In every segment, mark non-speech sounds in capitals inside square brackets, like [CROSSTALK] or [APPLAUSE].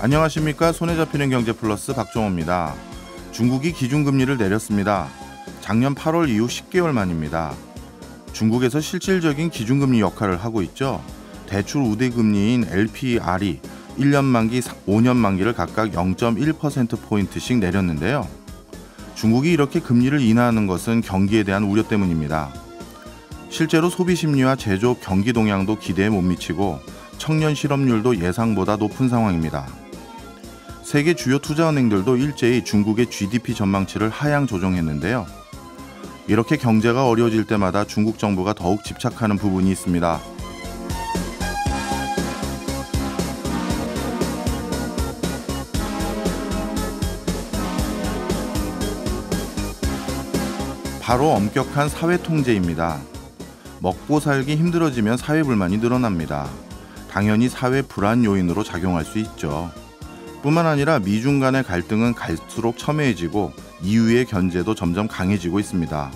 안녕하십니까 손에 잡히는 경제 플러스 박종호입니다. 중국이 기준금리를 내렸습니다. 작년 8월 이후 10개월 만입니다. 중국에서 실질적인 기준금리 역할을 하고 있죠. 대출 우대금리인 LPR이 1년 만기, 5년 만기를 각각 0.1%포인트씩 내렸는데요. 중국이 이렇게 금리를 인하하는 것은 경기에 대한 우려 때문입니다. 실제로 소비 심리와 제조업 경기 동향도 기대에 못 미치고 청년 실업률도 예상보다 높은 상황입니다. 세계 주요 투자은행들도 일제히 중국의 GDP 전망치를 하향 조정했는데요. 이렇게 경제가 어려워질 때마다 중국 정부가 더욱 집착하는 부분이 있습니다. 바로 엄격한 사회 통제입니다. 먹고 살기 힘들어지면 사회 불만이 늘어납니다. 당연히 사회 불안 요인으로 작용할 수 있죠. 뿐만 아니라 미중 간의 갈등은 갈수록 첨예해지고 이 u 의 견제도 점점 강해지고 있습니다.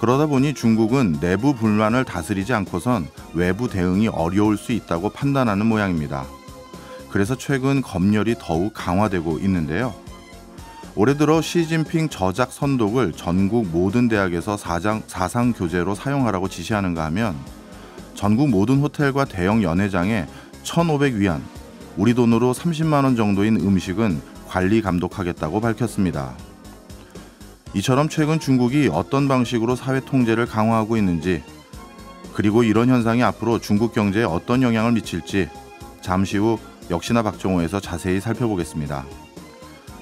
그러다 보니 중국은 내부 불만을 다스리지 않고선 외부 대응이 어려울 수 있다고 판단하는 모양입니다. 그래서 최근 검열이 더욱 강화되고 있는데요. 올해 들어 시진핑 저작 선독을 전국 모든 대학에서 사장, 사상 교재로 사용하라고 지시하는가 하면 전국 모든 호텔과 대형 연회장에 1,500위안, 우리 돈으로 30만 원 정도인 음식은 관리 감독하겠다고 밝혔습니다. 이처럼 최근 중국이 어떤 방식으로 사회 통제를 강화하고 있는지 그리고 이런 현상이 앞으로 중국 경제에 어떤 영향을 미칠지 잠시 후 역시나 박정호에서 자세히 살펴보겠습니다.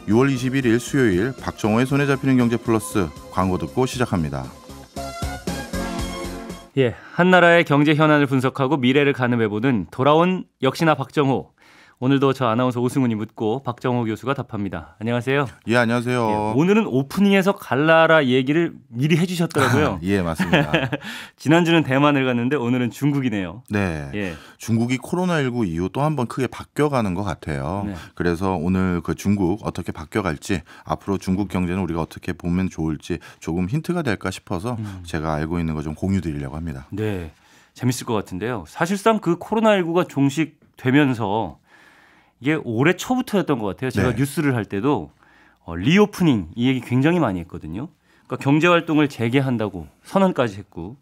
6월 21일 수요일 박정호의 손에 잡히는 경제 플러스 광고 듣고 시작합니다. 예, 한 나라의 경제 현안을 분석하고 미래를 가늠해보는 돌아온 역시나 박정호 오늘도 저 아나운서 오승훈이 묻고 박정호 교수가 답합니다. 안녕하세요. 예, 안녕하세요. 예, 오늘은 오프닝에서 갈라라 얘기를 미리 해주셨더라고요. [LAUGHS] 예, 맞습니다. [LAUGHS] 지난주는 대만을 갔는데 오늘은 중국이네요. 네. 예. 중국이 코로나19 이후 또 한 번 크게 바뀌어가는 것 같아요. 네. 그래서 오늘 그 중국 어떻게 바뀌어갈지 앞으로 중국 경제는 우리가 어떻게 보면 좋을지 조금 힌트가 될까 싶어서 음. 제가 알고 있는 거 좀 공유 드리려고 합니다. 네. 재밌을 것 같은데요. 사실상 그 코로나19가 종식되면서 이게 올해 초부터였던 것 같아요. 제가 네. 뉴스를 할 때도 어, 리오프닝 이 얘기 굉장히 많이 했거든요. 그러니까 경제 활동을 재개한다고 선언까지 했고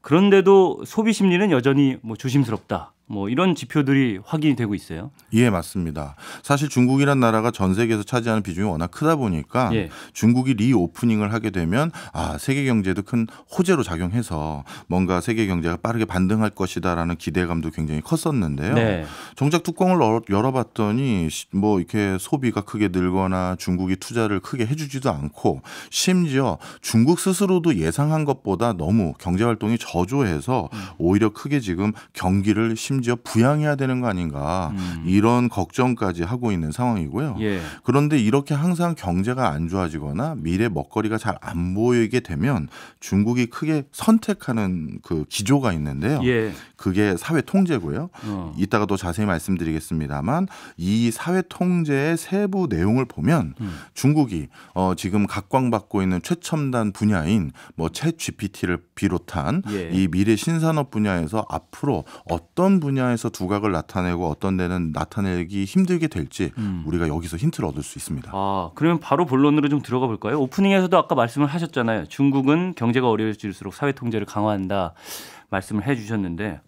그런데도 소비 심리는 여전히 뭐 조심스럽다. 뭐 이런 지표들이 확인이 되고 있어요. 예, 맞습니다. 사실 중국이란 나라가 전 세계에서 차지하는 비중이 워낙 크다 보니까 예. 중국이 리오프닝을 하게 되면 아, 세계 경제도 큰 호재로 작용해서 뭔가 세계 경제가 빠르게 반등할 것이다라는 기대감도 굉장히 컸었는데요. 네. 정작 뚜껑을 열어봤더니 뭐 이렇게 소비가 크게 늘거나 중국이 투자를 크게 해주지도 않고 심지어 중국 스스로도 예상한 것보다 너무 경제 활동이 저조해서 음. 오히려 크게 지금 경기를 심 심지어 부양해야 되는 거 아닌가 음. 이런 걱정까지 하고 있는 상황이고요. 예. 그런데 이렇게 항상 경제가 안 좋아지거나 미래 먹거리가 잘 안 보이게 되면 중국이 크게 선택하는 그 기조가 있는데요. 예. 그게 사회 통제고요. 어. 이따가 더 자세히 말씀드리겠습니다만 이 사회 통제의 세부 내용을 보면 음. 중국이 어, 지금 각광받고 있는 최첨단 분야인 뭐챗 GPT를 비롯한 예. 이 미래 신산업 분야에서 앞으로 어떤 분야에서 두각을 나타내고 어떤 데는 나타내기 힘들게 될지 음. 우리가 여기서 힌트를 얻을 수 있습니다. 아, 그러면 바로 본론으로 좀 들어가 볼까요? 오프닝에서도 아까 말씀을 하셨잖아요. 중국은 경제가 어려워질수록 사회 통제를 강화한다 말씀을 해 주셨는데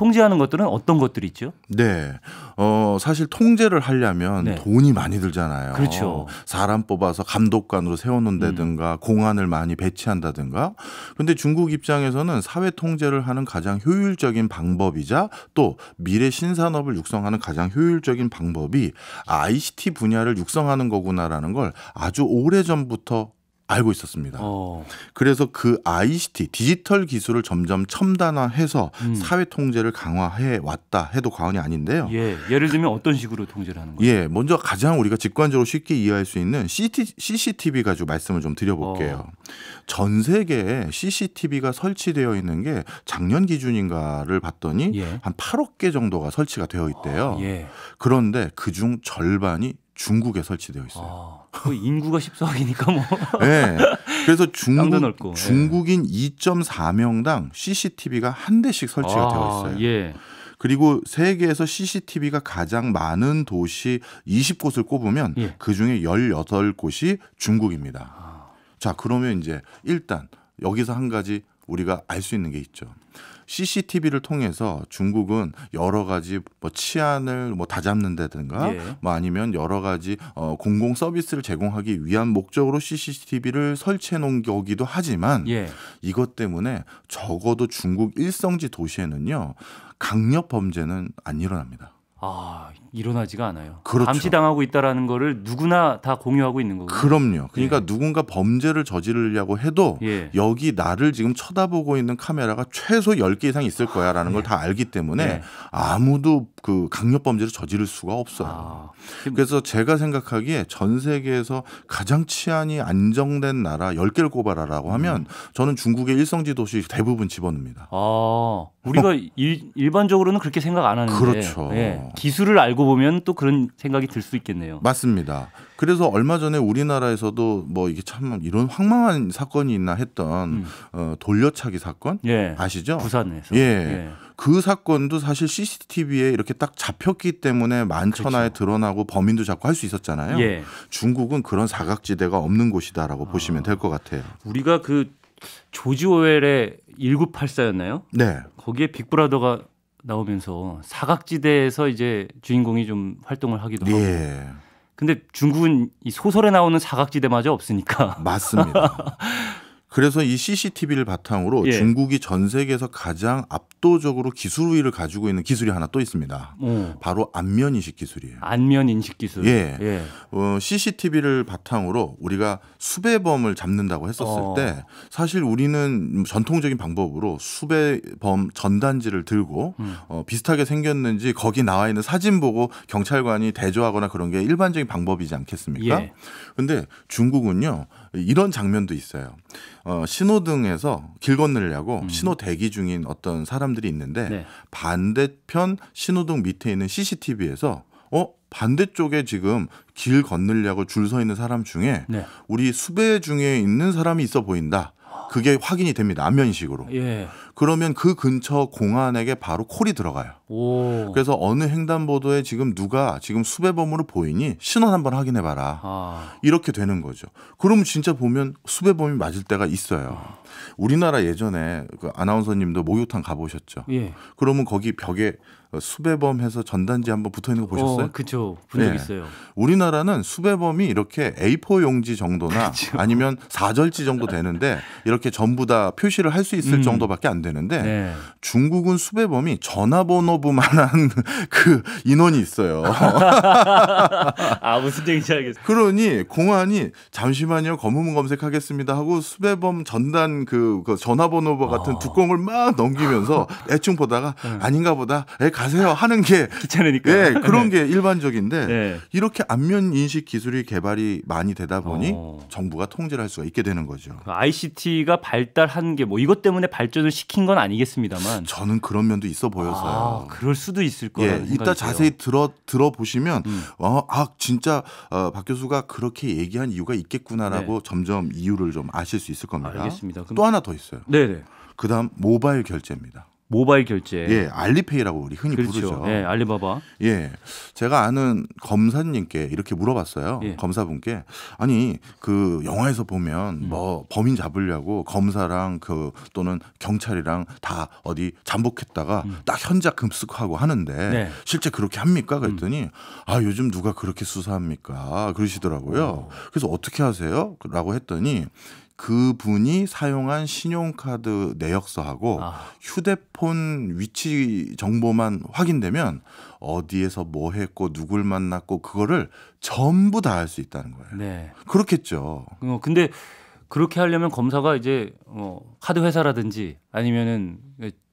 통제하는 것들은 어떤 것들이 있죠? 네. 어, 사실 통제를 하려면 네. 돈이 많이 들잖아요. 그렇죠. 사람 뽑아서 감독관으로 세워놓는다든가 음. 공안을 많이 배치한다든가. 그런데 중국 입장에서는 사회 통제를 하는 가장 효율적인 방법이자 또 미래 신산업을 육성하는 가장 효율적인 방법이 ICT 분야를 육성하는 거구나라는 걸 아주 오래 전부터 알고 있었습니다. 어. 그래서 그 ICT 디지털 기술을 점점 첨단화해서 음. 사회 통제를 강화해 왔다 해도 과언이 아닌데요. 예, 예를 들면 어떤 식으로 통제를 하는 거예요? 예, 먼저 가장 우리가 직관적으로 쉽게 이해할 수 있는 CCTV 가지고 말씀을 좀 드려볼게요. 어. 전 세계에 CCTV가 설치되어 있는 게 작년 기준인가를 봤더니 예. 한 8억 개 정도가 설치가 되어 있대요. 어, 예. 그런데 그중 절반이 중국에 설치되어 있어요. 아. 그 인구가 14억이니까 뭐. [LAUGHS] 네. 그래서 중국, 예. 중국인 2.4명당 CCTV가 한 대씩 설치가 아, 되어 있어요. 예. 그리고 세계에서 CCTV가 가장 많은 도시 20곳을 꼽으면 예. 그 중에 18곳이 중국입니다. 아. 자, 그러면 이제 일단 여기서 한 가지 우리가 알 수 있는 게 있죠. CCTV를 통해서 중국은 여러 가지 뭐 치안을 뭐다 잡는다든가 예. 뭐 아니면 여러 가지 어 공공 서비스를 제공하기 위한 목적으로 CCTV를 설치해 놓은 거기도 하지만 예. 이것 때문에 적어도 중국 일성지 도시에는요 강력 범죄는 안 일어납니다. 아 일어나지가 않아요. 그렇죠. 감시당하고 있다라는 거를 누구나 다 공유하고 있는 거고요. 그럼요. 그러니까 예. 누군가 범죄를 저지르려고 해도 예. 여기 나를 지금 쳐다보고 있는 카메라가 최소 10개 이상 있을 거야라는 아, 예. 걸다 알기 때문에 예. 아무도 그 강력 범죄를 저지를 수가 없어요. 아. 그래서 제가 생각하기에 전 세계에서 가장 치안이 안정된 나라 10개를 꼽아라라고 음. 하면 음. 저는 중국의 일성지 도시 대부분 집어넣습니다. 아. 우리가 어. 일, 반적으로는 그렇게 생각 안 하는데 그렇죠. 예. 기술을 알고 알고 보면 또 그런 생각이 들 수 있겠네요. 맞습니다. 그래서 얼마 전에 우리나라에서도 뭐 이게 참 이런 황망한 사건이 있나 했던 음. 어, 돌려차기 사건 예. 아시죠? 부산에서. 예. 예. 그 사건도 사실 CCTV에 이렇게 딱 잡혔기 때문에 만천하에 그렇죠. 드러나고 범인도 잡고 할 수 있었잖아요. 예. 중국은 그런 사각지대가 없는 곳이다라고 아. 보시면 될 것 같아요. 우리가 그 조지 오웰의 1984였나요? 네. 거기에 빅브라더가 나오면서 사각지대에서 이제 주인공이 좀 활동을 하기도 예. 하고. 근데 중국은 이 소설에 나오는 사각지대마저 없으니까. 맞습니다. [LAUGHS] 그래서 이 CCTV를 바탕으로 예. 중국이 전 세계에서 가장 압도적으로 기술 우위를 가지고 있는 기술이 하나 또 있습니다. 오. 어. 바로 안면 인식 기술이에요. 안면 인식 기술. 예. 예. 어, CCTV를 바탕으로 우리가 수배범을 잡는다고 했었을 어. 때 사실 우리는 전통적인 방법으로 수배범 전단지를 들고 음. 어, 비슷하게 생겼는지 거기 나와 있는 사진 보고 경찰관이 대조하거나 그런 게 일반적인 방법이지 않겠습니까? 그런데 예. 중국은요 이런 장면도 있어요. 어, 신호등에서 길 건너려고 음. 신호 대기 중인 어떤 사람들이 있는데 네. 반대편 신호등 밑에 있는 CCTV에서 어 반대쪽에 지금 길 건너려고 줄 서 있는 사람 중에 네. 우리 수배 중에 있는 사람이 있어 보인다. 그게 확인이 됩니다. 안면식으로. 예. 그러면 그 근처 공안에게 바로 콜이 들어가요. 오. 그래서 어느 횡단보도에 지금 누가 지금 수배범으로 보이니 신원 한번 확인해 봐라. 아. 이렇게 되는 거죠. 그러면 진짜 보면 수배범이 맞을 때가 있어요. 아. 우리나라 예전에 그 아나운서님도 목욕탕 가보셨죠. 예. 그러면 거기 벽에 어, 수배범해서 전단지 한번 붙어 있는 거 어, 보셨어요? 어, 그죠. 본적 네. 있어요. 우리나라는 수배범이 이렇게 A4 용지 정도나 [LAUGHS] 그쵸. 아니면 사절지 정도 되는데 이렇게 전부 다 표시를 할 수 있을 음. 정도밖에 안 되는데 네. 중국은 수배범이 전화번호부만한 [LAUGHS] 그 인원이 있어요. [LAUGHS] 아 무슨 얘기인지 알겠어요. 그러니 공안이 잠시만요 검은 검색하겠습니다 하고 수배범 전단 그, 그 전화번호부 같은 어. 두껑을 막 넘기면서 애충 보다가 네. 아닌가 보다. 에 가세요 하는 게 [LAUGHS] 귀찮으니까. 예, 네, 그런 게 일반적인데 네. 이렇게 안면 인식 기술이 개발이 많이 되다 보니 어. 정부가 통제를 할 수가 있게 되는 거죠. ICT가 그 발달한 게 뭐 이것 때문에 발전을 시킨 건 아니겠습니다만 저는 그런 면도 있어 보여서요. 아, 그럴 수도 있을 거예요. 예, 이따 자세히 들어 들어 보시면 음. 어, 아 진짜 어, 박 교수가 그렇게 얘기한 이유가 있겠구나라고 네. 점점 이유를 좀 아실 수 있을 겁니다. 알겠습니다. 그럼... 또 하나 더 있어요. 네 그다음 모바일 결제입니다. 모바일 결제. 예, 알리페이라고 우리 흔히 그렇죠. 부르죠. 예, 알리바바. 예. 제가 아는 검사님께 이렇게 물어봤어요. 예. 검사분께. 아니, 그 영화에서 보면 음. 뭐 범인 잡으려고 검사랑 그 또는 경찰이랑 다 어디 잠복했다가 음. 딱 현장 급습하고 하는데 네. 실제 그렇게 합니까? 음. 그랬더니 음. 아, 요즘 누가 그렇게 수사합니까? 그러시더라고요. 오. 그래서 어떻게 하세요? 라고 했더니 그분이 사용한 신용카드 내역서하고 아. 휴대폰 위치 정보만 확인되면 어디에서 뭐 했고 누굴 만났고 그거를 전부 다알수 있다는 거예요. 네. 그렇겠죠. 어, 근데 그렇게 하려면 검사가 이제 어, 카드 회사라든지 아니면은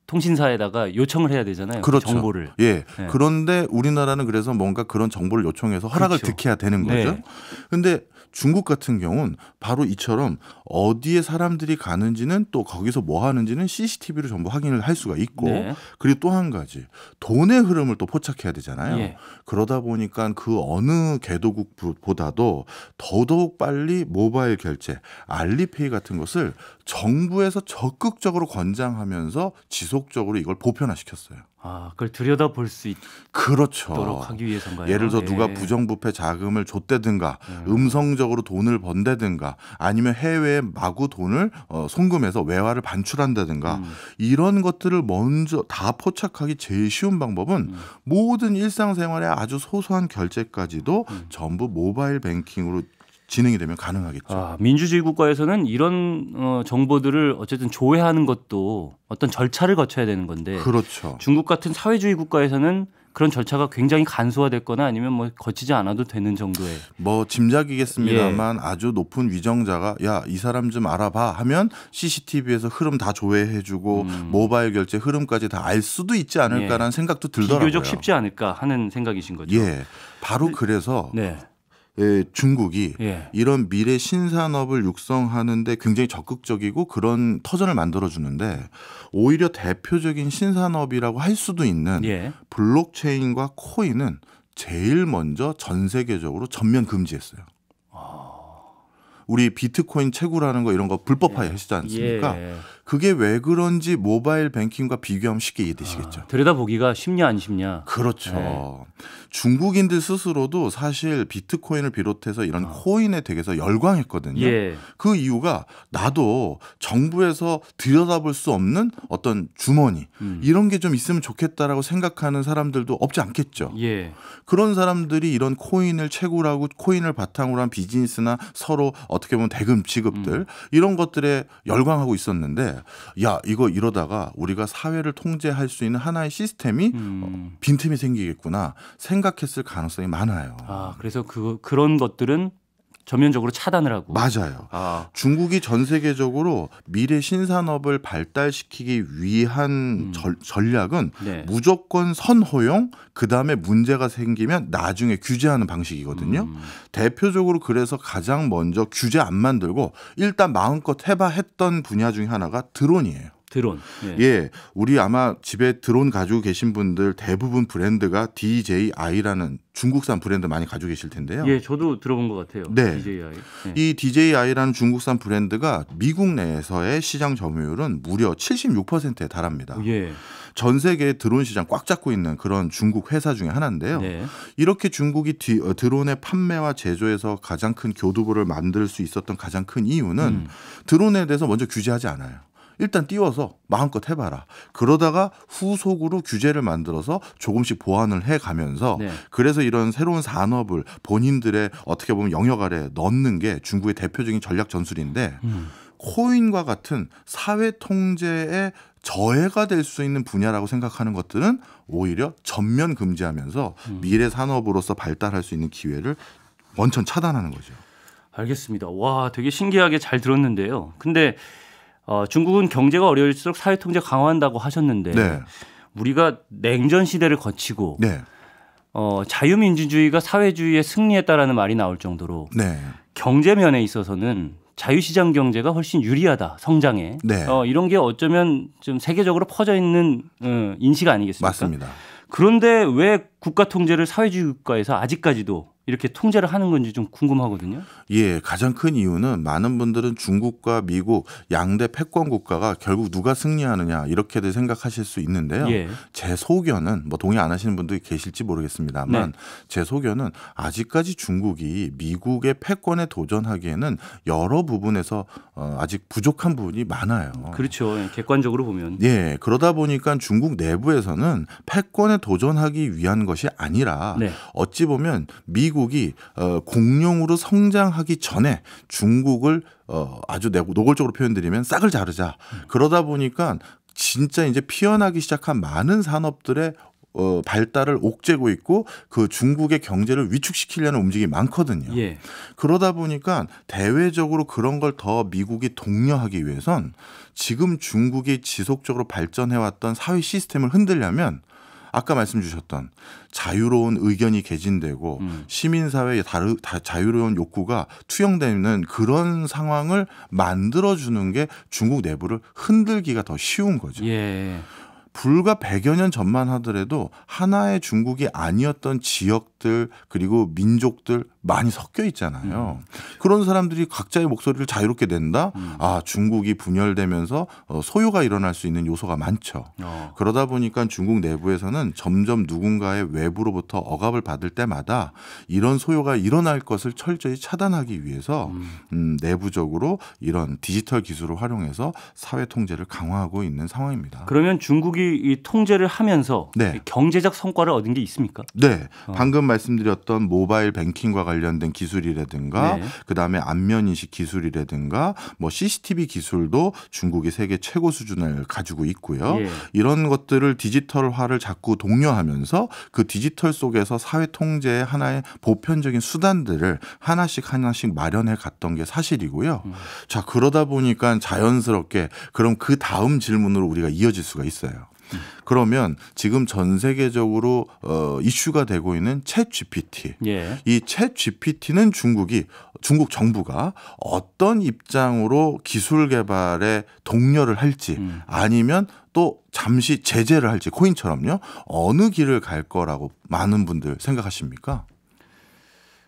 통신사에다가 요청을 해야 되잖아요. 그렇죠. 정보를. 예. 네. 그런데 우리나라는 그래서 뭔가 그런 정보를 요청해서 허락을 그렇죠. 득해야 되는 네. 거죠. 네. 근데 중국 같은 경우는 바로 이처럼 어디에 사람들이 가는지는 또 거기서 뭐 하는지는 CCTV로 전부 확인을 할 수가 있고 네. 그리고 또 한 가지 돈의 흐름을 또 포착해야 되잖아요. 예. 그러다 보니까 그 어느 개도국보다도 더더욱 빨리 모바일 결제, 알리페이 같은 것을 정부에서 적극적으로 권장하면서 지속적으로 이걸 보편화시켰어요. 아, 그걸 들여다 볼수 그렇죠. 있도록 그렇죠. 하기 위해서인가요? 예를 들어 예. 누가 부정부패 자금을 줬대든가 예. 음성적으로 돈을 번대든가 아니면 해외에 마구 돈을 어, 송금해서 외화를 반출한다든가 음. 이런 것들을 먼저 다 포착하기 제일 쉬운 방법은 음. 모든 일상생활의 아주 소소한 결제까지도 음. 전부 모바일 뱅킹으로 진행이 되면 가능하겠죠. 아, 민주주의 국가에서는 이런 어, 정보들을 어쨌든 조회하는 것도 어떤 절차를 거쳐야 되는 건데 그렇죠. 중국 같은 사회주의 국가에서는 그런 절차가 굉장히 간소화됐거나 아니면 뭐 거치지 않아도 되는 정도의 뭐 짐작이겠습니다만 예. 아주 높은 위정자가 야이 사람 좀 알아봐 하면 CCTV에서 흐름 다 조회해주고 음. 모바일 결제 흐름까지 다 알 수도 있지 않을까라는 예. 생각도 들더라고요. 비교적 쉽지 않을까 하는 생각이신 거죠. 예, 바로 네. 그래서 네. 예, 중국이 예. 이런 미래 신산업을 육성하는데 굉장히 적극적이고 그런 터전을 만들어 주는데 오히려 대표적인 신산업이라고 할 수도 있는 예. 블록체인과 코인은 제일 먼저 전 세계적으로 전면 금지했어요. 아... 우리 비트코인 채굴하는 거 이런 거 불법화해 예. 하시지 않습니까? 예, 예. 그게 왜 그런지 모바일 뱅킹과 비교하면 쉽게 이해되시겠죠. 아, 들여다보기가 쉽냐 안 쉽냐. 그렇죠. 네. 중국인들 스스로도 사실 비트코인을 비롯해서 이런 아. 코인에 대해서 열광했거든요. 예. 그 이유가 나도 정부에서 들여다볼 수 없는 어떤 주머니 음. 이런 게 좀 있으면 좋겠다라고 생각하는 사람들도 없지 않겠죠. 예. 그런 사람들이 이런 코인을 채굴하고 코인을 바탕으로 한 비즈니스나 서로 어떻게 보면 대금 지급들 음. 이런 것들에 열광하고 있었는데 네. 야 이거 이러다가 우리가 사회를 통제할 수 있는 하나의 시스템이 음. 어, 빈틈이 생기겠구나 생각했을 가능성이 많아요. 아 그래서 그 그런 것들은 전면적으로 차단을 하고 맞아요. 아. 중국이 전 세계적으로 미래 신산업을 발달시키기 위한 음. 절, 전략은 네. 무조건 선호용 그다음에 문제가 생기면 나중에 규제하는 방식이거든요. 음. 대표적으로 그래서 가장 먼저 규제 안 만들고 일단 마음껏 해봐 했던 분야 중에 하나가 드론이에요. 드론. 예. 예. 우리 아마 집에 드론 가지고 계신 분들 대부분 브랜드가 DJI라는 중국산 브랜드 많이 가지고 계실 텐데요. 예, 저도 들어본 것 같아요. 네. DJI. 예. 이 DJI라는 중국산 브랜드가 미국 내에서의 시장 점유율은 무려 76%에 달합니다. 예. 전 세계 드론 시장 꽉 잡고 있는 그런 중국 회사 중에 하나인데요. 네. 이렇게 중국이 디, 어, 드론의 판매와 제조에서 가장 큰 교두보를 만들 수 있었던 가장 큰 이유는 음. 드론에 대해서 먼저 규제하지 않아요. 일단 띄워서 마음껏 해봐라. 그러다가 후속으로 규제를 만들어서 조금씩 보완을 해가면서 네. 그래서 이런 새로운 산업을 본인들의 어떻게 보면 영역 아래 넣는 게 중국의 대표적인 전략 전술인데 음. 코인과 같은 사회 통제의 저해가 될 수 있는 분야라고 생각하는 것들은 오히려 전면 금지하면서 음. 미래 산업으로서 발달할 수 있는 기회를 원천 차단하는 거죠. 알겠습니다. 와, 되게 신기하게 잘 들었는데요. 근데 어, 중국은 경제가 어려울수록 사회 통제 강화한다고 하셨는데 네. 우리가 냉전 시대를 거치고 네. 어, 자유민주주의가 사회주의의 승리했다라는 말이 나올 정도로 네. 경제 면에 있어서는 자유시장 경제가 훨씬 유리하다 성장에 네. 어, 이런 게 어쩌면 좀 세계적으로 퍼져 있는 음, 인식 아니겠습니까? 맞습니다. 그런데 왜 국가 통제를 사회주의 국가에서 아직까지도 이렇게 통제를 하는 건지 좀 궁금하거든요. 예, 가장 큰 이유는 많은 분들은 중국과 미국 양대 패권 국가가 결국 누가 승리하느냐 이렇게들 생각하실 수 있는데요. 예. 제 소견은 뭐 동의 안 하시는 분도 계실지 모르겠습니다만 네. 제 소견은 아직까지 중국이 미국의 패권에 도전하기에는 여러 부분에서 어, 아직 부족한 부분이 많아요. 그렇죠. 예, 객관적으로 보면. 예, 그러다 보니까 중국 내부에서는 패권에 도전하기 위한 것이 아니라 네. 어찌 보면 미국 태국이 어, 공룡으로 성장하기 전에 중국을 어, 아주 노골적으로 표현드리면 싹을 자르자. 그러다 보니까 진짜 이제 피어나기 시작한 많은 산업들의 어, 발달을 옥죄고 있고 그 중국의 경제를 위축시키려는 움직임이 많거든요. 예. 그러다 보니까 대외적으로 그런 걸 더 미국이 독려하기 위해선 지금 중국이 지속적으로 발전해왔던 사회 시스템을 흔들려면 아까 말씀 주셨던 자유로운 의견이 개진되고 음. 시민사회의 다르, 다, 자유로운 욕구가 투영되는 그런 상황을 만들어주는 게 중국 내부를 흔들기가 더 쉬운 거죠. 예. 불과 100여 년 전만 하더라도 하나의 중국이 아니었던 지역 지역들 그리고 민족들 많이 섞여 있잖아요. 음. 그런 사람들이 각자의 목소리를 자유롭게 낸다. 음. 아 중국이 분열되면서 어, 소요가 일어날 수 있는 요소가 많죠. 어. 그러다 보니까 중국 내부에서는 점점 누군가의 외부로부터 억압을 받을 때마다 이런 소요가 일어날 것을 철저히 차단하기 위해서 음. 음 내부적으로 이런 디지털 기술을 활용해서 사회 통제를 강화하고 있는 상황입니다. 그러면 중국이 이 통제를 하면서 네. 경제적 성과를 얻은 게 있습니까? 네, 어. 방금 말씀드렸던 모바일 뱅킹과 관련된 기술이라든가 네. 그다음에 안면 인식 기술이라든가 뭐 CCTV 기술도 중국이 세계 최고 수준을 가지고 있고요. 예. 이런 것들을 디지털화를 자꾸 독려하면서 그 디지털 속에서 사회 통제의 하나의 보편적인 수단들을 하나씩 하나씩 마련해 갔던 게 사실이고요. 음. 자, 그러다 보니까 자연스럽게 그럼 그 다음 질문으로 우리가 이어질 수가 있어요. 그러면 지금 전 세계적으로 어, 이슈가 되고 있는 챗 GPT. 예. 이챗 GPT는 중국이 중국 정부가 어떤 입장으로 기술 개발에 독려를 할지 음. 아니면 또 잠시 제재를 할지 코인처럼요. 어느 길을 갈 거라고 많은 분들 생각하십니까?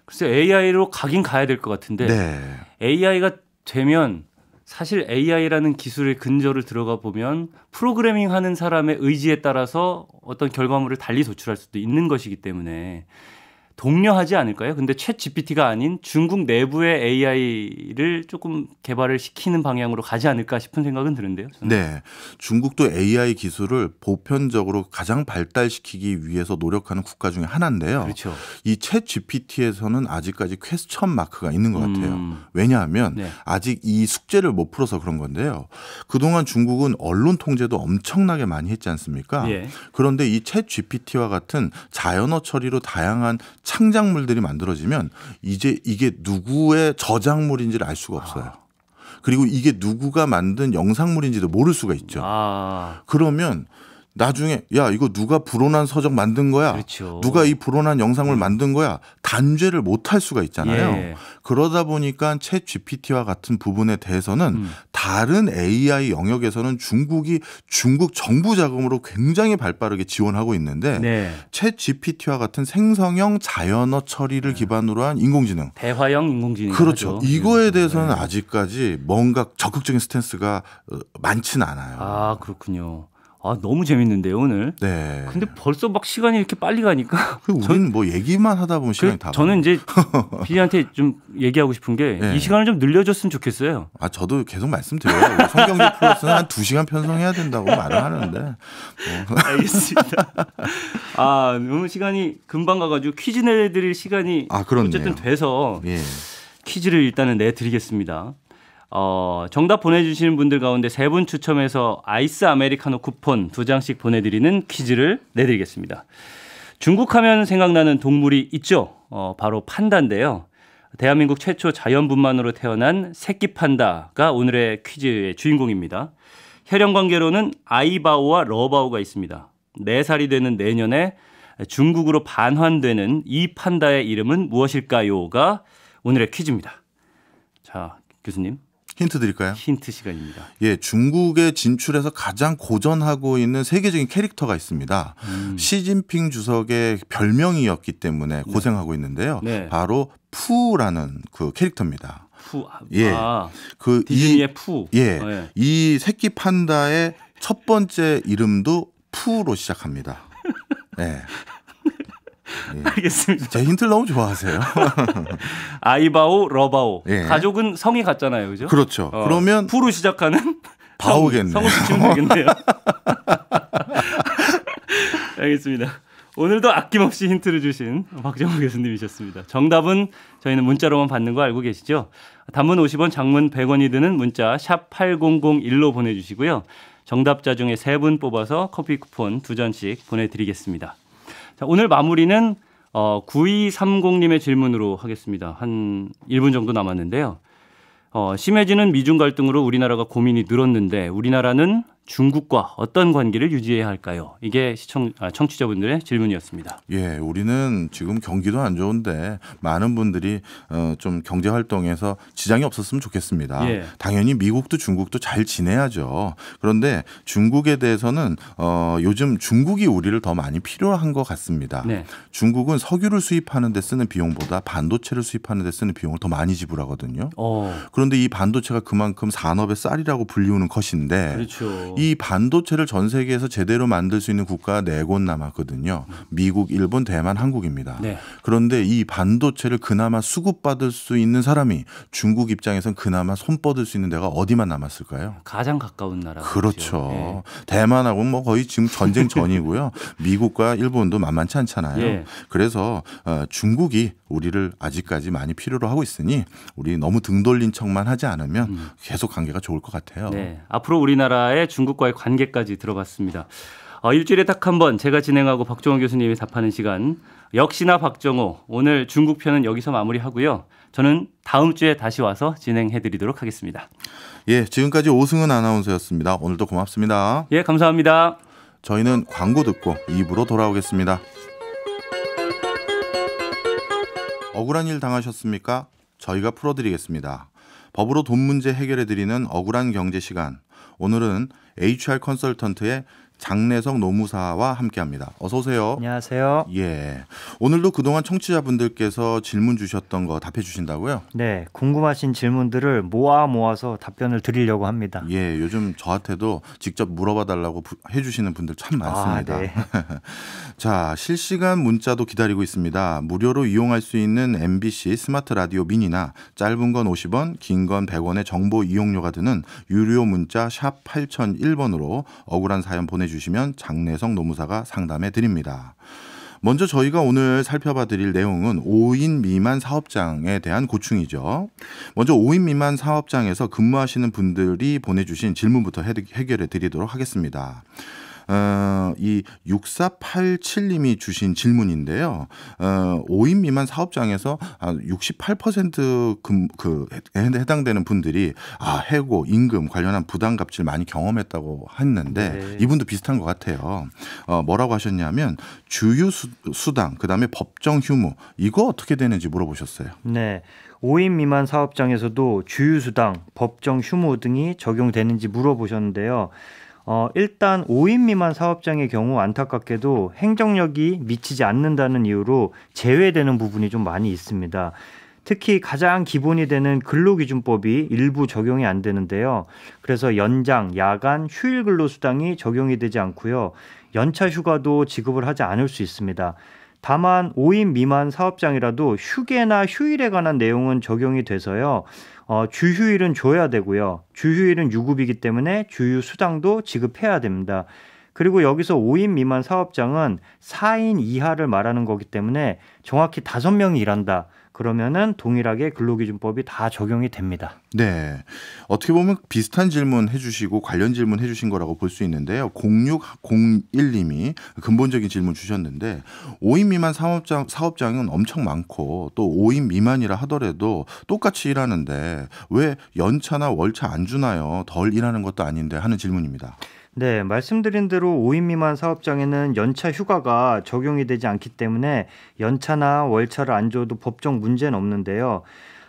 글쎄 AI로 가긴 가야 될 것 같은데 네. AI가 되면 사실 AI라는 기술의 근절을 들어가 보면 프로그래밍 하는 사람의 의지에 따라서 어떤 결과물을 달리 도출할 수도 있는 것이기 때문에 독려하지 않을까요? 근데 챗 GPT가 아닌 중국 내부의 AI를 조금 개발을 시키는 방향으로 가지 않을까 싶은 생각은 드는데요. 저는. 네. 중국도 AI 기술을 보편적으로 가장 발달시키기 위해서 노력하는 국가 중에 하나인데요. 그렇죠. 이 챗 GPT에서는 아직까지 퀘스천 마크가 있는 것 같아요. 음. 왜냐하면 네. 아직 이 숙제를 못 풀어서 그런 건데요. 그동안 중국은 언론 통제도 엄청나게 많이 했지 않습니까? 예. 그런데 이 챗 GPT와 같은 자연어 처리로 다양한 창작물들이 만들어지면 이제 이게 누구의 저작물인지를 알 수가 없어요. 그리고 이게 누구가 만든 영상물인지도 모를 수가 있죠. 아. 그러면 나중에 야 이거 누가 불온한 서적 만든 거야 그렇죠. 누가 이 불온한 영상을 음. 만든 거야 단죄를 못 할 수가 있잖아요 예. 그러다 보니까 채 GPT와 같은 부분에 대해서는 음. 다른 AI 영역에서는 중국이 중국 정부 자금으로 굉장히 발빠르게 지원하고 있는데 네. 챗 GPT와 같은 생성형 자연어 처리를 네. 기반으로 한 인공지능 대화형 인공지능 그렇죠 하죠. 예. 이거에 네. 대해서는 네. 아직까지 뭔가 적극적인 스탠스가 어, 많지는 않아요 아 그렇군요 아 너무 재밌는데요 오늘. 네. 근데 벌써 막 시간이 이렇게 빨리 가니까. [LAUGHS] 우리는 뭐 얘기만 하다 보면 그 시간이 그, 다. 저는 이제 [LAUGHS] 비디한테 좀 얘기하고 싶은 게이 네. 시간을 좀 늘려줬으면 좋겠어요. 아 저도 계속 말씀드려요. 성경적 플러스는 한두 시간 편성해야 된다고 말을 하는데. 뭐. [LAUGHS] 알겠습니다. 아 너무 시간이 금방 가가지고 퀴즈 내드릴 시간이 아, 어쨌든 돼서 예. 퀴즈를 일단은 내드리겠습니다. 어, 정답 보내주시는 분들 가운데 세 분 추첨해서 아이스 아메리카노 쿠폰 두 장씩 보내드리는 퀴즈를 내드리겠습니다. 중국 하면 생각나는 동물이 있죠. 어, 바로 판다인데요. 대한민국 최초 자연분만으로 태어난 새끼 판다가 오늘의 퀴즈의 주인공입니다. 혈연 관계로는 아이바오와 러바오가 있습니다. 4살이 되는 내년에 중국으로 반환되는 이 판다의 이름은 무엇일까요?가 오늘의 퀴즈입니다. 자, 교수님. 힌트 드릴까요? 힌트 시간입니다. 예, 중국에 진출해서 가장 고전하고 있는 세계적인 캐릭터가 있습니다. 음. 시진핑 주석의 별명이었기 때문에 네. 고생하고 있는데요. 네. 바로 푸라는 그 캐릭터입니다. 푸. 아, 예. 아, 그 디즈니의 이, 푸. 예. 아, 예. 이 새끼 판다의 첫 번째 이름도 푸로 시작합니다. 네. [LAUGHS] 예. 알겠습니다. 제 힌트를 너무 좋아하세요. [LAUGHS] 아이바오, 러바오. 예. 가족은 성이 같잖아요, 그죠? 그렇죠. 어, 그러면 부로 시작하는 바오겠네 성을 붙이면 되겠네요. 알겠습니다. 오늘도 아낌없이 힌트를 주신 박정우 교수님이셨습니다. 정답은 저희는 문자로만 받는 거 알고 계시죠? 단문 50원, 장문 100원이 드는 문자 샵 8001로 보내주시고요. 정답자 중에 세 분 뽑아서 커피 쿠폰 두잔씩 보내드리겠습니다. 자, 오늘 마무리는 어, 9230님의 질문으로 하겠습니다. 한 1분 정도 남았는데요. 어, 심해지는 미중 갈등으로 우리나라가 고민이 늘었는데 우리나라는 중국과 어떤 관계를 유지해야 할까요? 이게 시청 아, 청취자분들의 질문이었습니다. 예, 우리는 지금 경기도 안 좋은데 많은 분들이 어, 좀 경제 활동에서 지장이 없었으면 좋겠습니다. 예. 당연히 미국도 중국도 잘 지내야죠. 그런데 중국에 대해서는 어, 요즘 중국이 우리를 더 많이 필요한 것 같습니다. 네. 중국은 석유를 수입하는 데 쓰는 비용보다 반도체를 수입하는 데 쓰는 비용을 더 많이 지불하거든요. 어. 그런데 이 반도체가 그만큼 산업의 쌀이라고 불리우는 것인데 그렇죠. 이 반도체를 전 세계에서 제대로 만들 수 있는 국가가 네곳 남았거든요. 미국, 일본, 대만, 한국입니다. 네. 그런데 이 반도체를 그나마 수급받을 수 있는 사람이 중국 입장에선 그나마 손뻗을 수 있는 데가 어디만 남았을까요? 가장 가까운 나라. 그렇죠. 네. 대만하고는 뭐 거의 지금 전쟁 [LAUGHS] 전이고요. 미국과 일본도 만만치 않잖아요. 네. 그래서 어, 중국이 우리를 아직까지 많이 필요로 하고 있으니 우리 너무 등 돌린 척만 하지 않으면 음. 계속 관계가 좋을 것 같아요. 네. 앞으로 우리나라의 중국 중국과의 관계까지 들어봤습니다. 어, 일주일에 딱 한 번 제가 진행하고 박정호 교수님이 답하는 시간 역시나 박정호 오늘 중국 편은 여기서 마무리하고요. 저는 다음 주에 다시 와서 진행해 드리도록 하겠습니다. 예, 지금까지 오승은 아나운서였습니다. 오늘도 고맙습니다. 예, 감사합니다. 저희는 광고 듣고 입으로 돌아오겠습니다. 억울한 일 당하셨습니까? 저희가 풀어드리겠습니다. 법으로 돈 문제 해결해드리는 억울한 경제 시간. 오늘은 HR 컨설턴트의 장내성 노무사와 함께합니다. 어서 오세요. 안녕하세요. 예. 오늘도 그동안 청취자분들께서 질문 주셨던 거 답해 주신다고요? 네. 궁금하신 질문들을 모아 모아서 답변을 드리려고 합니다. 예. 요즘 저한테도 직접 물어봐 달라고 해 주시는 분들 참 아, 많습니다. 아, 네. [LAUGHS] 자, 실시간 문자도 기다리고 있습니다. 무료로 이용할 수 있는 MBC 스마트 라디오 미니나 짧은 건 50원, 긴 건 100원의 정보 이용료가 드는 유료 문자 샵 8001번으로 억울한 사연 보내 주시면 장례성 노무사가 상담해 드립니다. 먼저 저희가 오늘 살펴봐 드릴 내용은 5인 미만 사업장에 대한 고충이죠. 먼저 5인 미만 사업장에서 근무하시는 분들이 보내주신 질문부터 해결해 드리도록 하겠습니다. 어, 이 6487님이 주신 질문인데요. 어, 5인 미만 사업장에서 68%그 아, 그, 해당되는 분들이 아, 해고, 임금 관련한 부담값을 많이 경험했다고 했는데 네. 이분도 비슷한 것 같아요. 어, 뭐라고 하셨냐면 주유 수당, 그다음에 법정 휴무 이거 어떻게 되는지 물어보셨어요. 네. 5인 미만 사업장에서도 주유수당, 법정 휴무 등이 적용되는지 물어보셨는데요. 어, 일단 5인 미만 사업장의 경우 안타깝게도 행정력이 미치지 않는다는 이유로 제외되는 부분이 좀 많이 있습니다. 특히 가장 기본이 되는 근로기준법이 일부 적용이 안 되는데요. 그래서 연장, 야간, 휴일 근로수당이 적용이 되지 않고요. 연차 휴가도 지급을 하지 않을 수 있습니다. 다만 5인 미만 사업장이라도 휴게나 휴일에 관한 내용은 적용이 돼서요. 어, 주휴일은 줘야 되고요. 주휴일은 유급이기 때문에 주휴 수당도 지급해야 됩니다. 그리고 여기서 5인 미만 사업장은 4인 이하를 말하는 거기 때문에 정확히 5명이 일한다. 그러면은 동일하게 근로기준법이 다 적용이 됩니다. 네. 어떻게 보면 비슷한 질문 해주시고 관련 질문 해주신 거라고 볼 수 있는데요. 0601님이 근본적인 질문 주셨는데 5인 미만 사업장, 사업장은 엄청 많고 또 5인 미만이라 하더라도 똑같이 일하는데 왜 연차나 월차 안 주나요? 덜 일하는 것도 아닌데 하는 질문입니다. 네, 말씀드린 대로 5인 미만 사업장에는 연차 휴가가 적용이 되지 않기 때문에 연차나 월차를 안 줘도 법적 문제는 없는데요.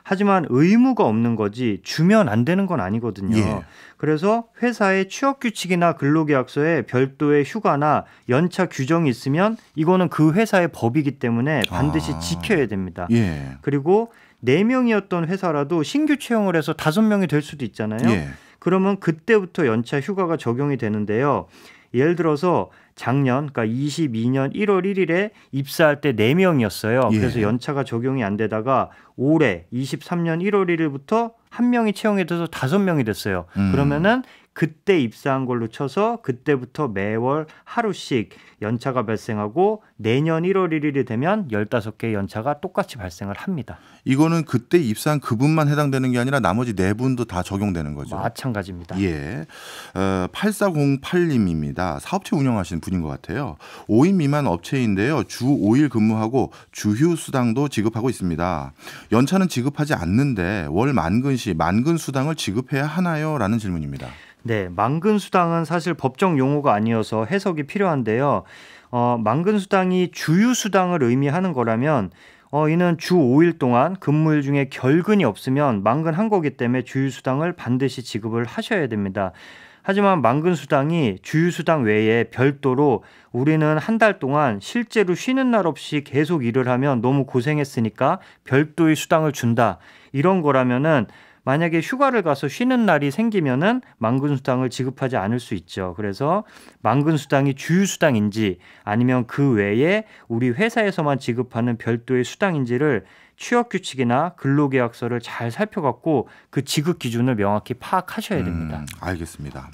하지만 의무가 없는 거지 주면 안 되는 건 아니거든요. 예. 그래서 회사의 취업 규칙이나 근로계약서에 별도의 휴가나 연차 규정이 있으면 이거는 그 회사의 법이기 때문에 반드시 아. 지켜야 됩니다. 예. 그리고 4명이었던 회사라도 신규 채용을 해서 5명이 될 수도 있잖아요. 예. 그러면 그때부터 연차 휴가가 적용이 되는데요. 예를 들어서 작년 그러니까 22년 1월 1일에 입사할 때 4명이었어요. 예. 그래서 연차가 적용이 안 되다가 올해 23년 1월 1일부터 한 명이 채용이 돼서 5 명이 됐어요. 음. 그러면은 그때 입사한 걸로 쳐서 그때부터 매월 하루씩 연차가 발생하고 내년 1월 1일이 되면 1 5개 연차가 똑같이 발생을 합니다. 이거는 그때 입사한 그분만 해당되는 게 아니라 나머지 네 분도 다 적용되는 거죠. 마찬가지입니다. 예. 어, 8408님입니다. 사업체 운영하시는 분인 것 같아요. 5인 미만 업체인데요. 주 5일 근무하고 주휴 수당도 지급하고 있습니다. 연차는 지급하지 않는데 월 만근 시 만근 수당을 지급해야 하나요? 라는 질문입니다. 네, 망근수당은 사실 법정 용어가 아니어서 해석이 필요한데요. 어, 만근수당이 주유수당을 의미하는 거라면 어, 이는 주 5일 동안 근무일 중에 결근이 없으면 망근한 거기 때문에 주유수당을 반드시 지급을 하셔야 됩니다. 하지만 망근수당이주유수당 외에 별도로 우리는 한 달 동안 실제로 쉬는 날 없이 계속 일을 하면 너무 고생했으니까 별도의 수당을 준다. 이런 거라면은 만약에 휴가를 가서 쉬는 날이 생기면은 만근수당을 지급하지 않을 수 있죠. 그래서 만근수당이 주휴수당인지 아니면 그 외에 우리 회사에서만 지급하는 별도의 수당인지를 취업 규칙이나 근로계약서를 잘 살펴갖고 그 지급 기준을 명확히 파악하셔야 됩니다. 음, 알겠습니다.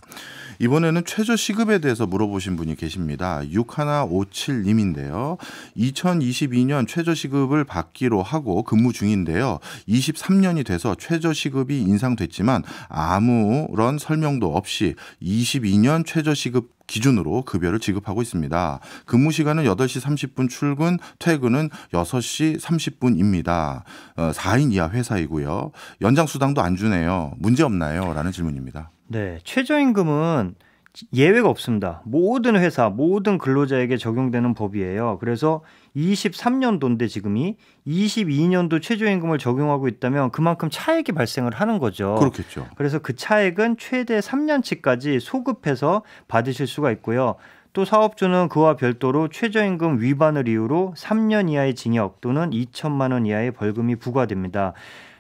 이번에는 최저 시급에 대해서 물어보신 분이 계십니다. 6157님인데요. 2022년 최저 시급을 받기로 하고 근무 중인데요. 23년이 돼서 최저 시급이 인상됐지만 아무런 설명도 없이 22년 최저 시급 기준으로 급여를 지급하고 있습니다. 근무 시간은 8시 30분 출근, 퇴근은 6시 30분입니다. 4인 어, 이하 회사이고요. 연장 수당도 안 주네요. 문제 없나요? 라는 질문입니다. 네, 최저임금은 예외가 없습니다. 모든 회사, 모든 근로자에게 적용되는 법이에요. 그래서 23년도인데 지금이 22년도 최저임금을 적용하고 있다면 그만큼 차액이 발생을 하는 거죠. 그렇겠죠. 그래서 그 차액은 최대 3년치까지 소급해서 받으실 수가 있고요. 또 사업주는 그와 별도로 최저임금 위반을 이유로 3년 이하의 징역 또는 2천만 원 이하의 벌금이 부과됩니다.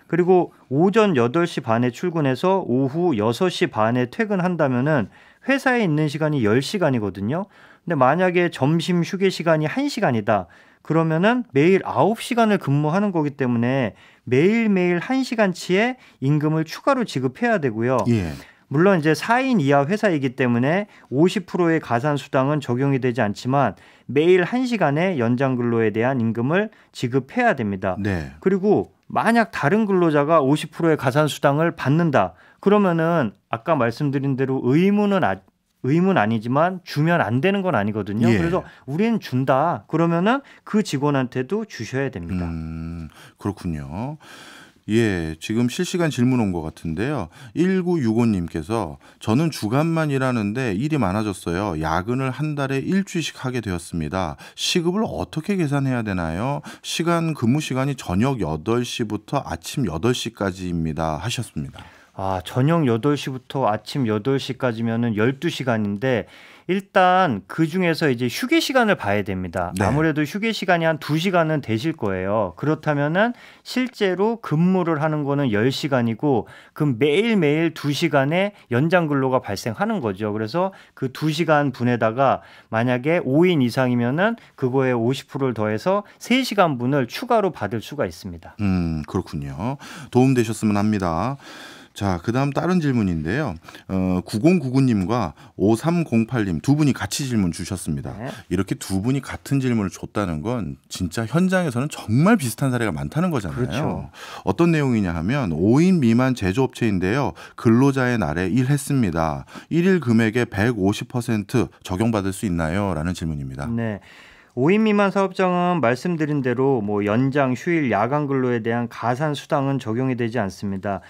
그리고 오전 8시 반에 출근해서 오후 6시 반에 퇴근한다면은 회사에 있는 시간이 10시간이거든요. 근데 만약에 점심 휴게 시간이 1시간이다. 그러면은 매일 9시간을 근무하는 거기 때문에 매일매일 1시간치의 임금을 추가로 지급해야 되고요. 예. 물론 이제 4인 이하 회사이기 때문에 50%의 가산 수당은 적용이 되지 않지만 매일 1시간의 연장 근로에 대한 임금을 지급해야 됩니다. 네. 그리고 만약 다른 근로자가 50%의 가산 수당을 받는다. 그러면은 아까 말씀드린 대로 의무는 아, 의무는 아니지만 주면 안 되는 건 아니거든요. 예. 그래서 우리는 준다. 그러면은 그 직원한테도 주셔야 됩니다. 음, 그렇군요. 예, 지금 실시간 질문 온 것 같은데요. 1965님께서 저는 주간만 일하는데 일이 많아졌어요. 야근을 한 달에 일주일씩 하게 되었습니다. 시급을 어떻게 계산해야 되나요? 시간 근무 시간이 저녁 8시부터 아침 8시까지입니다. 하셨습니다. 아, 저녁 8시부터 아침 8시까지면은 12시간인데 일단 그 중에서 이제 휴게 시간을 봐야 됩니다. 네. 아무래도 휴게 시간이 한 두시간은 되실 거예요. 그렇다면은 실제로 근무를 하는 거는 열시간이고 그 매일매일 두시간의 연장 근로가 발생하는 거죠. 그래서 그 두시간 분에다가 만약에 오인 이상이면은 그거에 오십 프로를 더해서 세시간 분을 추가로 받을 수가 있습니다. 음, 그렇군요. 도움 되셨으면 합니다. 자, 그다음 다른 질문인데요. 어, 9099님과 5308님 두 분이 같이 질문 주셨습니다. 네. 이렇게 두 분이 같은 질문을 줬다는 건 진짜 현장에서는 정말 비슷한 사례가 많다는 거잖아요. 그렇죠. 어떤 내용이냐 하면 5인 미만 제조업체인데요. 근로자의 날에 일했습니다. 1일 금액의 150% 적용받을 수 있나요? 라는 질문입니다. 네. 5인 미만 사업장은 말씀드린 대로 뭐 연장, 휴일, 야간 근로에 대한 가산 수당은 적용이 되지 않습니다.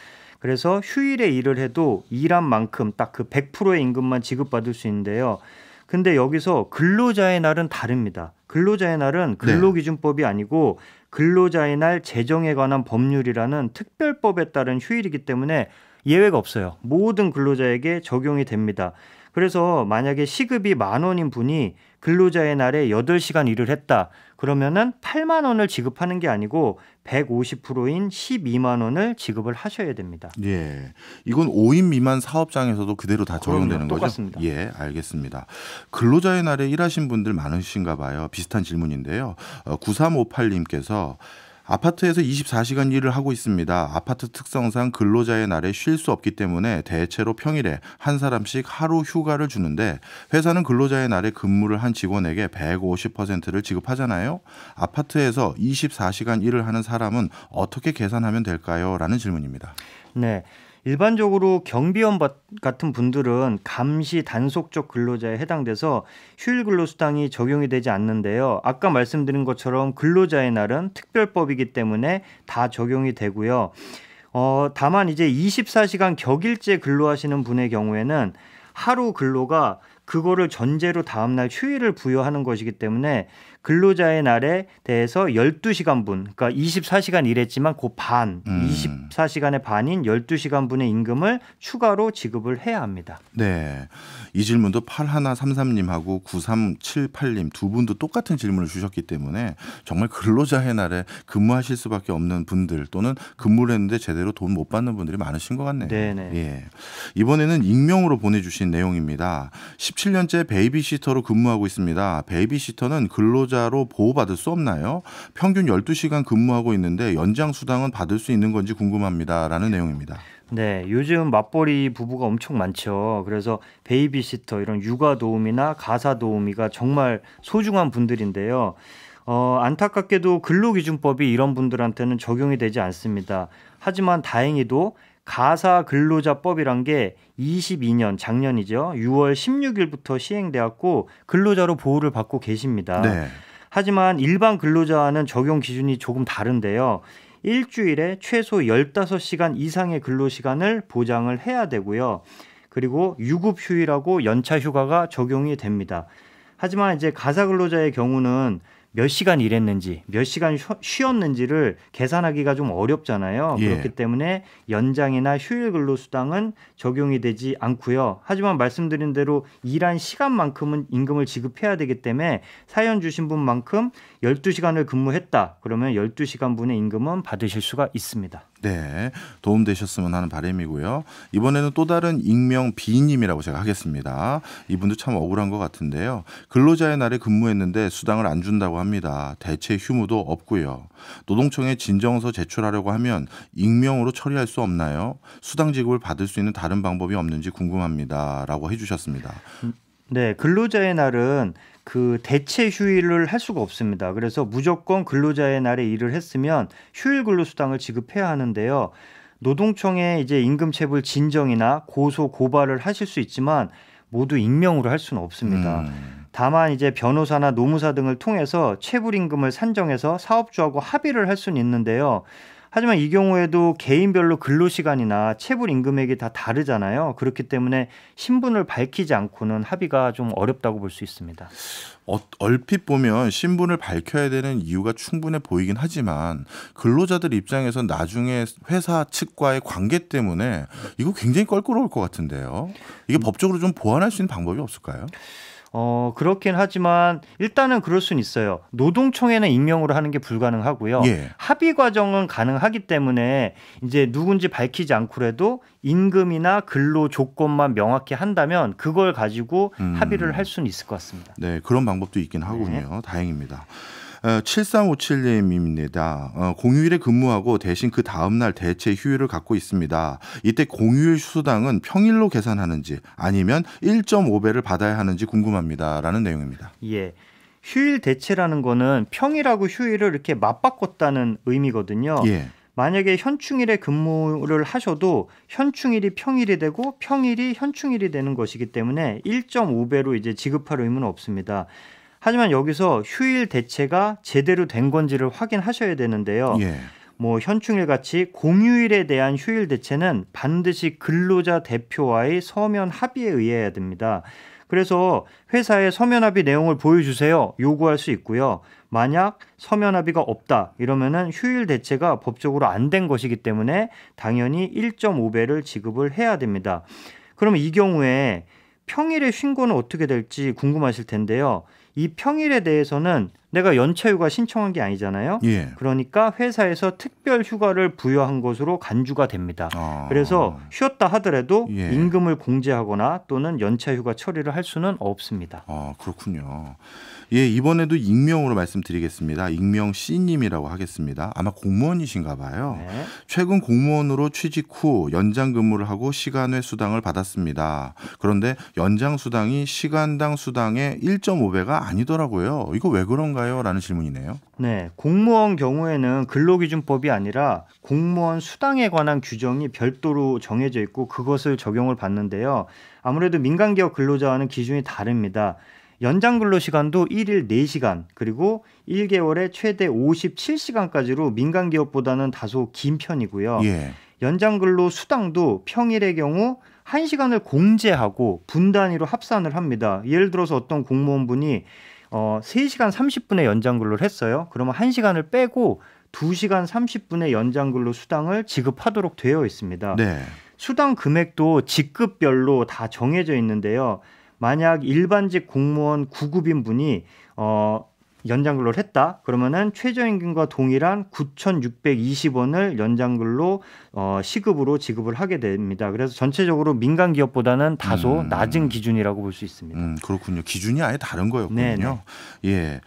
그래서 휴일에 일을 해도 일한 만큼 딱 그 100%의 임금만 지급받을 수 있는데요. 근데 여기서 근로자의 날은 다릅니다. 근로자의 날은 네. 근로기준법이 아니고 근로자의 날 재정에 관한 법률이라는 특별법에 따른 휴일이기 때문에 예외가 없어요. 모든 근로자에게 적용이 됩니다. 그래서 만약에 시급이 만 원인 분이 근로자의 날에 8시간 일을 했다. 그러면은 8만 원을 지급하는 게 아니고 150%인 12만 원을 지급을 하셔야 됩니다. 예. 이건 5인 미만 사업장에서도 그대로 다 적용되는 똑같습니다. 거죠? 예, 알겠습니다. 근로자의 날에 일하신 분들 많으신가 봐요. 비슷한 질문인데요. 9358님께서 어, 아파트에서 24시간 일을 하고 있습니다. 아파트 특성상 근로자의 날에 쉴 수 없기 때문에 대체로 평일에 한 사람씩 하루 휴가를 주는데 회사는 근로자의 날에 근무를 한 직원에게 150%를 지급하잖아요. 아파트에서 24시간 일을 하는 사람은 어떻게 계산하면 될까요? 라는 질문입니다. 네. 일반적으로 경비원 같은 분들은 감시 단속적 근로자에 해당돼서 휴일 근로수당이 적용이 되지 않는데요. 아까 말씀드린 것처럼 근로자의 날은 특별법이기 때문에 다 적용이 되고요. 어, 다만 이제 24시간 격일제 근로하시는 분의 경우에는 하루 근로가 그거를 전제로 다음날 휴일을 부여하는 것이기 때문에 근로자의 날에 대해서 12시간분, 그러니까 24시간 일했지만 그 반, 음. 24시간의 반인 12시간분의 임금을 추가로 지급을 해야 합니다. 네. 이 질문도 8133님하고 9378님 두 분도 똑같은 질문을 주셨기 때문에 정말 근로자의 날에 근무하실 수밖에 없는 분들 또는 근무를 했는데 제대로 돈 못 받는 분들이 많으신 것 같네요. 네네. 예. 이번에는 익명으로 보내주신 내용입니다. 17년째 베이비시터로 근무하고 있습니다. 베이비시터는 근로자 근로자로 보호받을 수 없나요? 평균 12시간 근무하고 있는데 연장 수당은 받을 수 있는 건지 궁금합니다라는 내용입니다. 네, 요즘 맞벌이 부부가 엄청 많죠. 그래서 베이비시터 이런 육아 도우미나 가사 도우미가 정말 소중한 분들인데요. 어, 안타깝게도 근로기준법이 이런 분들한테는 적용이 되지 않습니다. 하지만 다행히도 가사 근로자법이란 게 22년 작년이죠. 6월 16일부터 시행되었고 근로자로 보호를 받고 계십니다. 네. 하지만 일반 근로자와는 적용 기준이 조금 다른데요. 일주일에 최소 1 5 시간 이상의 근로 시간을 보장을 해야 되고요. 그리고 유급 휴일하고 연차 휴가가 적용이 됩니다. 하지만 이제 가사 근로자의 경우는 몇 시간 일했는지 몇 시간 쉬었는지를 계산하기가 좀 어렵잖아요. 예. 그렇기 때문에 연장이나 휴일 근로 수당은 적용이 되지 않고요. 하지만 말씀드린 대로 일한 시간만큼은 임금을 지급해야 되기 때문에 사연 주신 분만큼 12시간을 근무했다. 그러면 12시간분의 임금은 받으실 수가 있습니다. 네, 도움되셨으면 하는 바람이고요. 이번에는 또 다른 익명 비인님이라고 제가 하겠습니다. 이분도 참 억울한 것 같은데요. 근로자의 날에 근무했는데 수당을 안 준다고 합니다. 대체 휴무도 없고요. 노동청에 진정서 제출하려고 하면 익명으로 처리할 수 없나요? 수당 지급을 받을 수 있는 다른 방법이 없는지 궁금합니다. 라고 해주셨습니다. 음, 네, 근로자의 날은 그 대체 휴일을 할 수가 없습니다. 그래서 무조건 근로자의 날에 일을 했으면 휴일 근로수당을 지급해야 하는데요. 노동청에 이제 임금체불 진정이나 고소 고발을 하실 수 있지만 모두 익명으로 할 수는 없습니다. 음. 다만 이제 변호사나 노무사 등을 통해서 체불임금을 산정해서 사업주하고 합의를 할 수는 있는데요. 하지만 이 경우에도 개인별로 근로시간이나 체불 임금액이 다 다르잖아요. 그렇기 때문에 신분을 밝히지 않고는 합의가 좀 어렵다고 볼 수 있습니다. 어, 얼핏 보면 신분을 밝혀야 되는 이유가 충분해 보이긴 하지만 근로자들 입장에서 나중에 회사 측과의 관계 때문에 이거 굉장히 껄끄러울 것 같은데요. 이게 법적으로 좀 보완할 수 있는 방법이 없을까요? 어, 그렇긴 하지만 일단은 그럴 수는 있어요. 노동청에는 익명으로 하는 게 불가능하고요. 예. 합의 과정은 가능하기 때문에 이제 누군지 밝히지 않고라도 임금이나 근로 조건만 명확히 한다면 그걸 가지고 음. 합의를 할 수는 있을 것 같습니다. 네, 그런 방법도 있긴 하군요. 네. 다행입니다. 어, 7357님입니다. 어, 공휴일에 근무하고 대신 그 다음날 대체 휴일을 갖고 있습니다. 이때 공휴일 수당은 평일로 계산하는지 아니면 1.5배를 받아야 하는지 궁금합니다. 라는 내용입니다. 예. 휴일 대체라는 거는 평일하고 휴일을 이렇게 맞바꿨다는 의미거든요. 예. 만약에 현충일에 근무를 하셔도 현충일이 평일이 되고 평일이 현충일이 되는 것이기 때문에 1.5배로 이제 지급할 의무는 없습니다. 하지만 여기서 휴일 대체가 제대로 된 건지를 확인하셔야 되는데요. 예. 뭐 현충일 같이 공휴일에 대한 휴일 대체는 반드시 근로자 대표와의 서면 합의에 의해야 됩니다. 그래서 회사에 서면 합의 내용을 보여주세요 요구할 수 있고요. 만약 서면 합의가 없다 이러면은 휴일 대체가 법적으로 안 된 것이기 때문에 당연히 1.5배를 지급을 해야 됩니다. 그럼 이 경우에 평일에 쉰 거는 어떻게 될지 궁금하실 텐데요. 이 평일에 대해서는 내가 연차휴가 신청한 게 아니잖아요. 예. 그러니까 회사에서 특별 휴가를 부여한 것으로 간주가 됩니다. 아. 그래서 쉬었다 하더라도 예. 임금을 공제하거나 또는 연차휴가 처리를 할 수는 없습니다. 아 그렇군요. 예, 이번에도 익명으로 말씀드리겠습니다. 익명 C님이라고 하겠습니다. 아마 공무원이신가 봐요. 네. 최근 공무원으로 취직 후 연장 근무를 하고 시간 외 수당을 받았습니다. 그런데 연장 수당이 시간당 수당의 1.5배가 아니더라고요. 이거 왜 그런가요? 라는 질문이네요. 네, 공무원 경우에는 근로기준법이 아니라 공무원 수당에 관한 규정이 별도로 정해져 있고 그것을 적용을 받는데요. 아무래도 민간기업 근로자와는 기준이 다릅니다. 연장 근로 시간도 1일 4시간 그리고 1개월에 최대 57시간까지로 민간 기업보다는 다소 긴 편이고요. 예. 연장 근로 수당도 평일의 경우 1시간을 공제하고 분단위로 합산을 합니다. 예를 들어서 어떤 공무원분이 어 3시간 30분의 연장 근로를 했어요. 그러면 1시간을 빼고 2시간 30분의 연장 근로 수당을 지급하도록 되어 있습니다. 네. 수당 금액도 직급별로 다 정해져 있는데요. 만약 일반직 공무원 9급인 분이 어 연장근로를 했다. 그러면은 최저임금과 동일한 9,620원을 연장근로 어, 시급으로 지급을 하게 됩니다. 그래서 전체적으로 민간 기업보다는 다소 음. 낮은 기준이라고 볼 수 있습니다. 음, 그렇군요. 기준이 아예 다른 거였군요. 네네. 네. 예.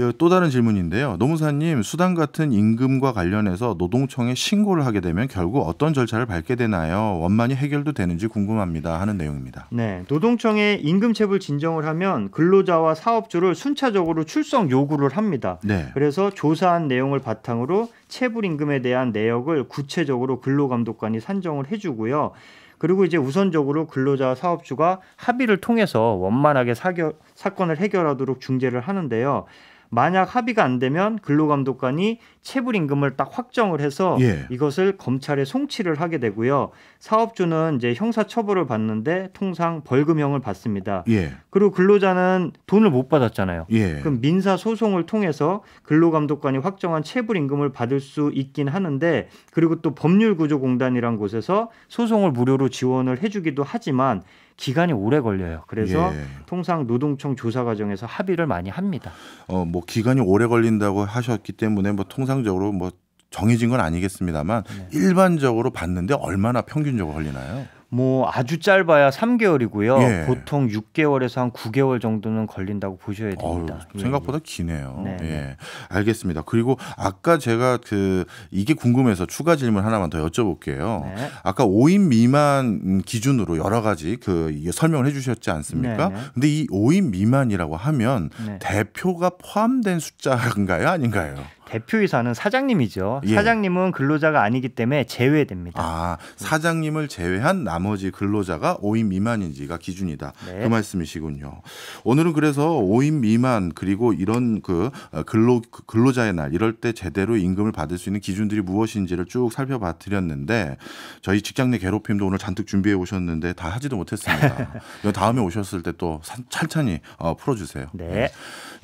예. 또 다른 질문인데요. 노무사님 수당 같은 임금과 관련해서 노동청에 신고를 하게 되면 결국 어떤 절차를 밟게 되나요? 원만히 해결도 되는지 궁금합니다. 하는 내용입니다. 네. 노동청에 임금체불 진정을 하면 근로자와 사업주를 순차적으로 출석 요구를 합니다. 네. 그래서 조사한 내용을 바탕으로 체불 임금에 대한 내역을 구체적으로 근로감독관이 산정을 해주고요. 그리고 이제 우선적으로 근로자와 사업주가 합의를 통해서 원만하게 사결, 사건을 해결하도록 중재를 하는데요. 만약 합의가 안 되면 근로감독관이 체불 임금을 딱 확정을 해서 예. 이것을 검찰에 송치를 하게 되고요. 사업주는 이제 형사 처벌을 받는데 통상 벌금형을 받습니다. 예. 그리고 근로자는 돈을 못 받았잖아요. 예. 그럼 민사 소송을 통해서 근로감독관이 확정한 체불 임금을 받을 수 있긴 하는데 그리고 또 법률구조공단이란 곳에서 소송을 무료로 지원을 해주기도 하지만 기간이 오래 걸려요. 그래서 예. 통상 노동청 조사 과정에서 합의를 많이 합니다. 어, 뭐 기간이 오래 걸린다고 하셨기 때문에 뭐 통상적으로 뭐 정해진 건 아니겠습니다만 네. 일반적으로 봤는데 얼마나 평균적으로 걸리나요? 뭐 아주 짧아야 3개월이고요. 예. 보통 6개월에서 한 9개월 정도는 걸린다고 보셔야 됩니다. 어휴, 예, 예. 생각보다 예. 기네요. 네, 네. 예. 알겠습니다. 그리고 아까 제가 그 이게 궁금해서 추가 질문 하나만 더 여쭤볼게요. 네. 아까 5인 미만 기준으로 여러 가지 그 설명을 해 주셨지 않습니까? 네, 네. 근데 이 5인 미만이라고 하면 네. 대표가 포함된 숫자인가요? 아닌가요? 대표이사는 사장님이죠. 예. 사장님은 근로자가 아니기 때문에 제외됩니다. 아, 사장님을 제외한 나머지 근로자가 5인 미만인지가 기준이다. 네. 그 말씀이시군요. 오늘은 그래서 5인 미만 그리고 이런 그 어, 근로 근로자의 날 이럴 때 제대로 임금을 받을 수 있는 기준들이 무엇인지를 쭉 살펴봐 드렸는데 저희 직장 내 괴롭힘도 오늘 잔뜩 준비해 오셨는데 다 하지도 못했습니다. [LAUGHS] 다음에 오셨을 때또 찬찬히 어, 풀어주세요. 네.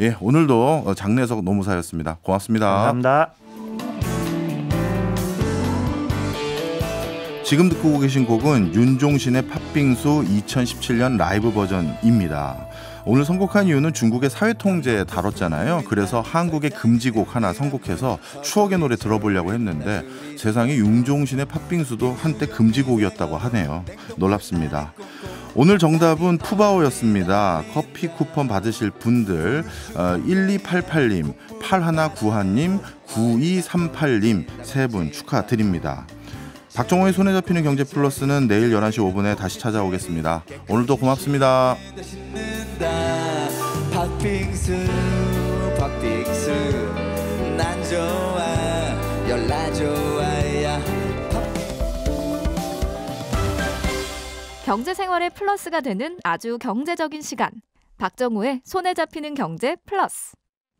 예, 오늘도 어, 장례석 노무사였습니다. 고맙습니다. 감사합니다. 지금 듣고 계신 곡은 윤종신의 팥빙수 2017년 라이브 버전입니다. 오늘 선곡한 이유는 중국의 사회 통제 다뤘잖아요. 그래서 한국의 금지곡 하나 선곡해서 추억의 노래 들어보려고 했는데 세상에 윤종신의 팥빙수도 한때 금지곡이었다고 하네요. 놀랍습니다. 오늘 정답은 푸바오였습니다. 커피 쿠폰 받으실 분들 어, 1288님, 8191님, 9238님 세 분 축하드립니다. 박정호의 손에 잡히는 경제 플러스는 내일 11시 5분에 다시 찾아오겠습니다. 오늘도 고맙습니다. 박빙수 박빙수 난 좋아 열나죠 경제 생활의 플러스가 되는 아주 경제적인 시간. 박정우의 손에 잡히는 경제 플러스.